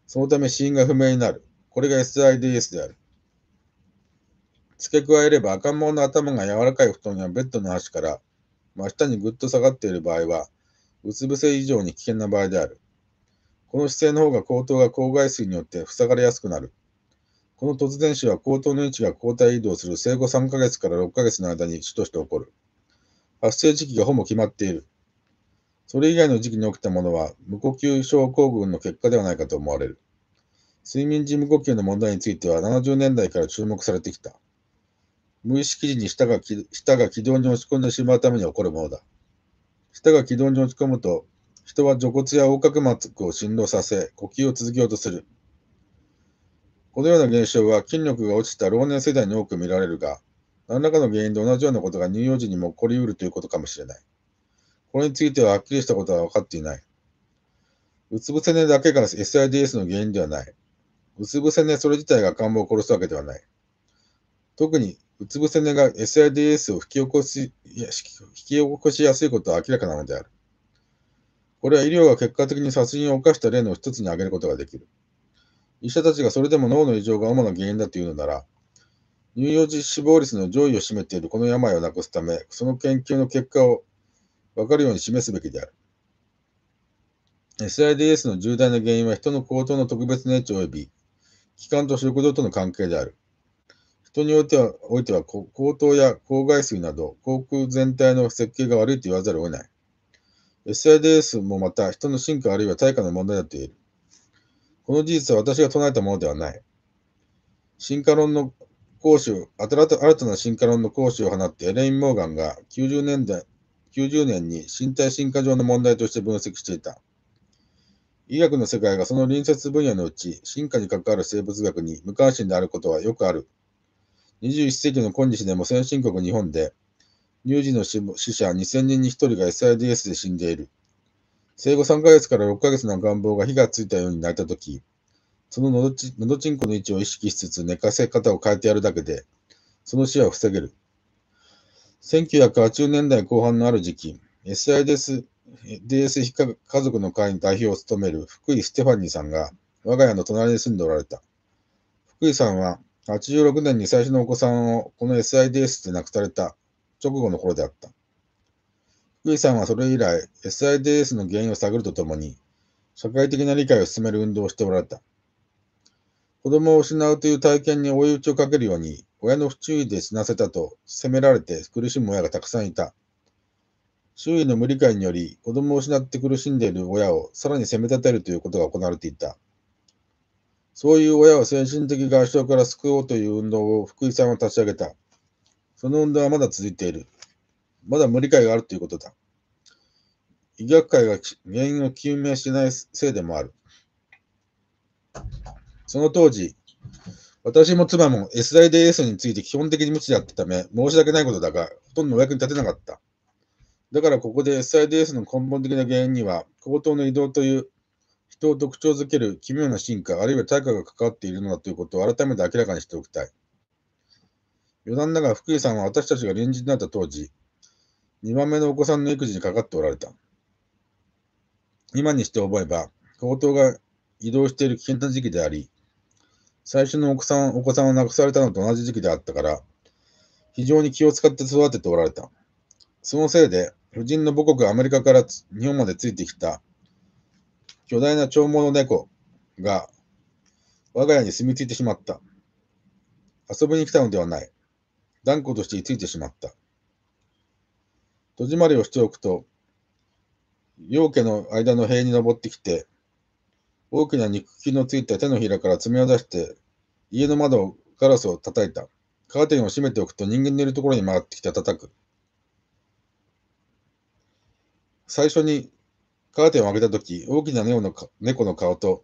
そのため死因が不明になる。これが SIDS である。付け加えれば赤ん坊の頭が柔らかい布団やベッドの端から真下にぐっと下がっている場合は、うつ伏せ以上に危険な場合である。この姿勢の方が後頭が口外水によって塞がれやすくなる。この突然死は後頭の位置が抗体移動する生後3ヶ月から6ヶ月の間に死として起こる。発生時期がほぼ決まっている。それ以外の時期に起きたものは無呼吸症候群の結果ではないかと思われる。睡眠時無呼吸の問題については70年代から注目されてきた。無意識時に舌が舌が軌道に落ち込んでしまうために起こるものだ。舌が軌道に落ち込むと、人は除骨や横隔膜を振動させ、呼吸を続けようとする。このような現象は筋力が落ちた老年世代に多く見られるが、何らかの原因で同じようなことが乳幼児にも起こりうるということかもしれない。これについてははっきりしたことは分かっていない。うつ伏せ寝だけが SIDS の原因ではない。うつ伏せ寝それ自体が感冒を殺すわけではない。特にうつ伏せ寝が SIDS を引き起こし、引き起こしやすいことは明らかなのである。これは医療が結果的に殺人を犯した例の一つに挙げることができる。医者たちがそれでも脳の異常が主な原因だというのなら、乳幼児死亡率の上位を占めているこの病をなくすため、その研究の結果を分かるように示すべきである。SIDS の重大な原因は人の行動の特別な位置及び、気管と食道との関係である。人によっては、おいては、高騰や高外水など、航空全体の設計が悪いと言わざるを得ない。SIDS もまた、人の進化あるいは対価の問題だと言える。この事実は私が唱えたものではない。進化論の講師新たな進化論の講師を放って、エレイン・モーガンが90年代、90年に身体進化上の問題として分析していた。医学の世界がその隣接分野のうち進化に関わる生物学に無関心であることはよくある21世紀の今日でも先進国日本で、乳児の死者2000人に1人が SIDS で死んでいる。生後3ヶ月から6ヶ月の願望が火がついたように泣いたとき、そののどちのちんこの位置を意識しつつ寝かせ方を変えてやるだけで、その死は防げる。1980年代後半のある時期、SIDS DS 家族の会に代表を務める福井ステファニーさんが我が家の隣に住んでおられた。福井さんは86年に最初のお子さんをこの SIDS で亡くされた直後の頃であった。福井さんはそれ以来 SIDS の原因を探るとともに、社会的な理解を進める運動をしておられた。子供を失うという体験に追い打ちをかけるように、親の不注意で死なせたと責められて苦しむ親がたくさんいた。周囲の無理解により、子供を失って苦しんでいる親をさらに責め立てるということが行われていた。そういう親を精神的外傷から救おうという運動を福井さんは立ち上げた。その運動はまだ続いている。まだ無理解があるということだ。医学会が原因を究明しないせいでもある。その当時、私も妻も S i d S について基本的に無知であったため、申し訳ないことだが、ほとんどお役に立てなかった。だからここで SIDS の根本的な原因には、高等の移動という人を特徴づける奇妙な進化、あるいは対価が関わっているのだということを改めて明らかにしておきたい。余談だが、福井さんは私たちが臨時になった当時、2番目のお子さんの育児にかかっておられた。今にして覚えば、高等が移動している危険な時期であり、最初の奥さんお子さんを亡くされたのと同じ時期であったから、非常に気を使って育てておられた。そのせいで、夫人の母国アメリカから日本までついてきた巨大な長毛の猫が我が家に住み着いてしまった。遊びに来たのではない。断固として居ついてしまった。戸締まりをしておくと、陽家の間の塀に登ってきて、大きな肉球のついた手のひらから爪を出して、家の窓ガラスを叩いた。カーテンを閉めておくと人間のいるところに回ってきて叩く。最初にカーテンを開けたとき、大きな猫の猫の顔と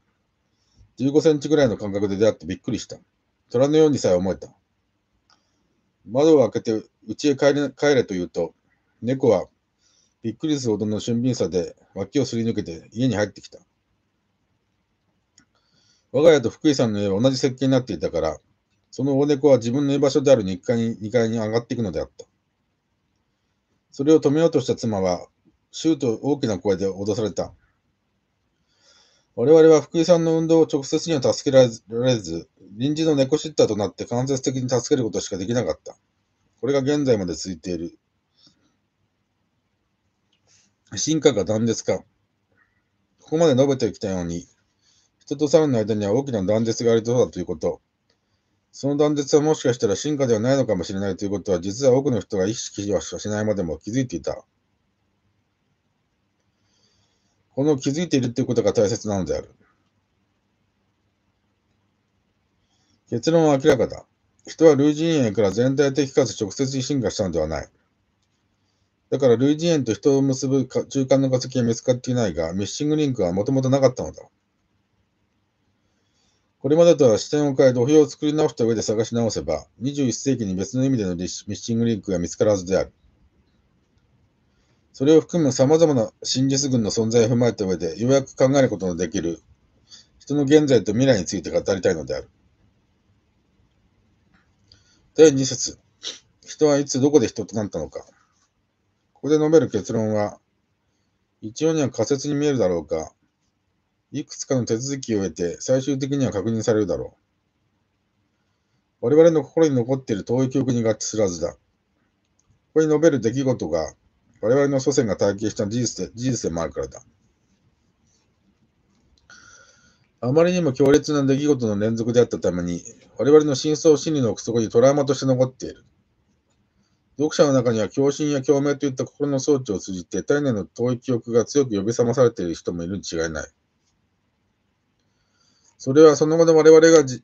15センチぐらいの間隔で出会ってびっくりした。虎のようにさえ思えた。窓を開けて家へ帰れ帰れと言うと、猫はびっくりするほどの俊敏さで脇をすり抜けて家に入ってきた。我が家と福井さんの家は同じ設計になっていたから、その大猫は自分の居場所である2階に ,2 階に上がっていくのであった。それを止めようとした妻は、シューと大きな声で脅された。我々は福井さんの運動を直接には助けられず、臨時の猫シッターとなって間接的に助けることしかできなかった。これが現在まで続いている。進化か断絶か。ここまで述べてきたように、人と猿の間には大きな断絶がありそうだということ。その断絶はもしかしたら進化ではないのかもしれないということは、実は多くの人が意識はしないまでも気づいていた。この気づいているということが大切なのである。結論は明らかだ。人は類人猿から全体的かつ直接に進化したのではない。だから類人猿と人を結ぶ中間の化石は見つかっていないが、ミッシングリンクはもともとなかったのだ。これまでとは視点を変え、土俵を作り直した上で探し直せば、21世紀に別の意味でのミッシングリンクが見つからずである。それを含む様々な真実群の存在を踏まえた上で、ようやく考えることのできる、人の現在と未来について語りたいのである。第2節。人はいつどこで人となったのか。ここで述べる結論は、一応には仮説に見えるだろうか、いくつかの手続きを経て最終的には確認されるだろう。我々の心に残っている遠い記憶に合致するはずだ。ここに述べる出来事が、我々の祖先が体験した事実で、事実でもあるからだ。あまりにも強烈な出来事の連続であったために、我々の真相心理の奥底にトラウマとして残っている。読者の中には共振や共鳴といった心の装置を通じて体内の遠い記憶が強く呼び覚まされている人もいるに違いない。それはその後の我々が自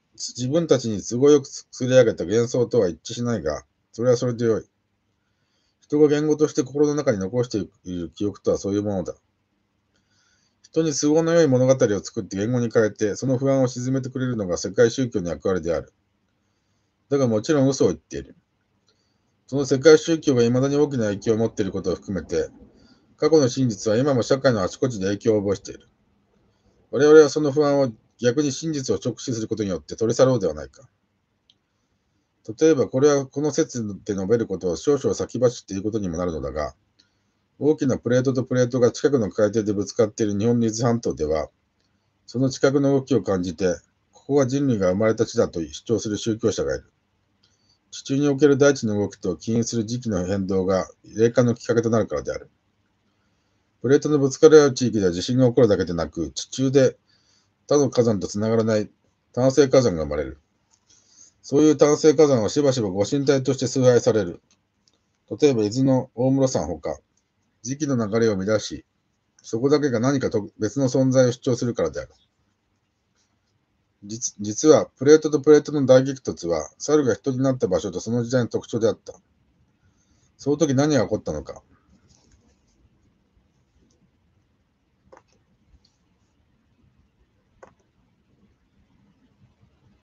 分たちに都合よく作り上げた幻想とは一致しないが、それはそれでよい。人が言語として心の中に残している記憶とはそういうものだ。人に都合の良い物語を作って言語に変えて、その不安を沈めてくれるのが世界宗教の役割である。だがもちろん嘘を言っている。その世界宗教が未だに大きな影響を持っていることを含めて、過去の真実は今も社会のあちこちで影響を及ぼしている。我々はその不安を逆に真実を直視することによって取り去ろうではないか。例えばこれはこの説で述べることを少々先走っていうことにもなるのだが、大きなプレートとプレートが近くの海底でぶつかっている日本の伊豆半島では、その近くの動きを感じて、ここは人類が生まれた地だと主張する宗教者がいる。地中における大地の動きと起因する時期の変動が霊感のきっかけとなるからである。プレートのぶつかり合う地域では地震が起こるだけでなく、地中で他の火山とつながらない炭性火山が生まれる。そういう単成火山はしばしばご神体として崇拝される。例えば伊豆の大室山ほか、時期の流れを乱し、そこだけが何かと別の存在を主張するからである。実実は、プレートとプレートの大激突は、猿が人になった場所とその時代の特徴であった。その時何が起こったのか。